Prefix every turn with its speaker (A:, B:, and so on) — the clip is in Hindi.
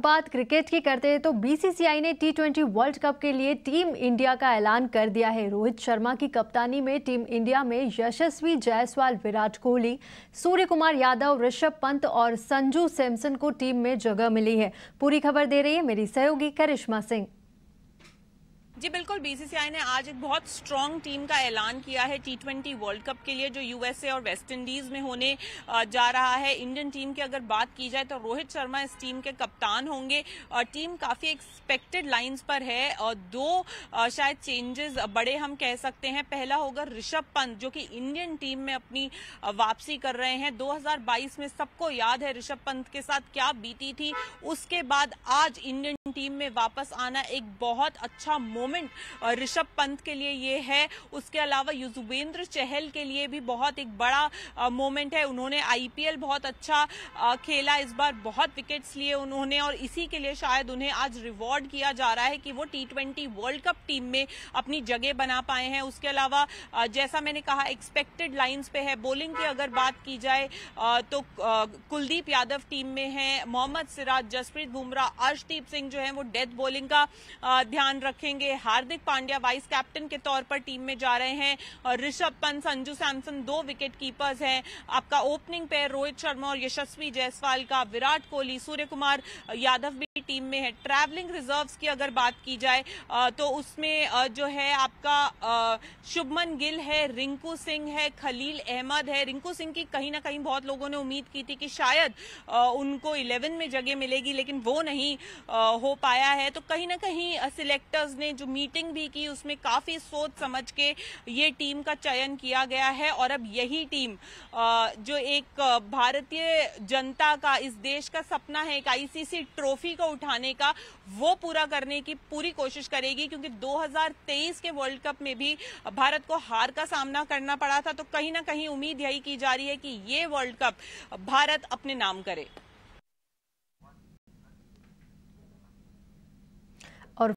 A: बात क्रिकेट की करते हैं तो बीसीसीआई ने टी ट्वेंटी वर्ल्ड कप के लिए टीम इंडिया का ऐलान कर दिया है रोहित शर्मा की कप्तानी में टीम इंडिया में यशस्वी जायसवाल विराट कोहली सूर्य कुमार यादव ऋषभ पंत और संजू सैमसन को टीम में जगह मिली है पूरी खबर दे रही है मेरी सहयोगी करिश्मा सिंह
B: जी बिल्कुल बीसीसीआई ने आज एक बहुत स्ट्रांग टीम का ऐलान किया है टी ट्वेंटी वर्ल्ड कप के लिए जो यूएसए और वेस्ट इंडीज में होने जा रहा है इंडियन टीम की अगर बात की जाए तो रोहित शर्मा इस टीम के कप्तान होंगे और टीम काफी एक्सपेक्टेड लाइंस पर है और दो शायद चेंजेस बड़े हम कह सकते हैं पहला होगा ऋषभ पंत जो कि इंडियन टीम में अपनी वापसी कर रहे हैं दो में सबको याद है ऋषभ पंत के साथ क्या बीती थी उसके बाद आज इंडियन टीम में वापस आना एक बहुत अच्छा मोमेंट मोमेंट ऋषभ पंत के लिए ये है उसके अलावा युजुवेंद्र चहल के लिए भी बहुत एक बड़ा मोमेंट है उन्होंने आईपीएल बहुत अच्छा खेला इस बार बहुत विकेट्स लिए उन्होंने और इसी के लिए शायद उन्हें आज रिवॉर्ड किया जा रहा है कि वो T twenty world cup team में अपनी जगह बना पाए हैं उसके अलावा जैसा मैंने कहा एक्सपेक्टेड लाइन्स पे है बॉलिंग की अगर बात की जाए तो कुलदीप यादव टीम में है मोहम्मद सिराज जसप्रीत बुमराह अर्शदीप सिंह जो है वो डेथ बॉलिंग का ध्यान रखेंगे हार्दिक पांड्या वाइस कैप्टन के तौर पर टीम में जा रहे हैं और ऋषभ पंत संजू सैमसन दो विकेट कीपर्स हैं आपका ओपनिंग पेयर रोहित शर्मा और यशस्वी जायसवाल का विराट कोहली सूर्य कुमार यादव टीम में है ट्रैवलिंग रिजर्व्स की अगर बात की जाए तो उसमें जो है आपका शुभमन गिल है रिंकू सिंह है खलील अहमद है रिंकू सिंह की कहीं ना कहीं बहुत लोगों ने उम्मीद की थी कि शायद उनको इलेवन में जगह मिलेगी लेकिन वो नहीं हो पाया है तो कहीं ना कहीं सिलेक्टर्स ने जो मीटिंग भी की उसमें काफी सोच समझ के ये टीम का चयन किया गया है और अब यही टीम जो एक भारतीय जनता का इस देश का सपना है एक आईसीसी ट्रॉफी को उठाने का वो पूरा करने की पूरी कोशिश करेगी क्योंकि 2023 के वर्ल्ड कप में भी भारत को हार का सामना करना पड़ा था तो कहीं ना कहीं उम्मीद यही की जा रही है कि ये वर्ल्ड कप भारत अपने नाम करे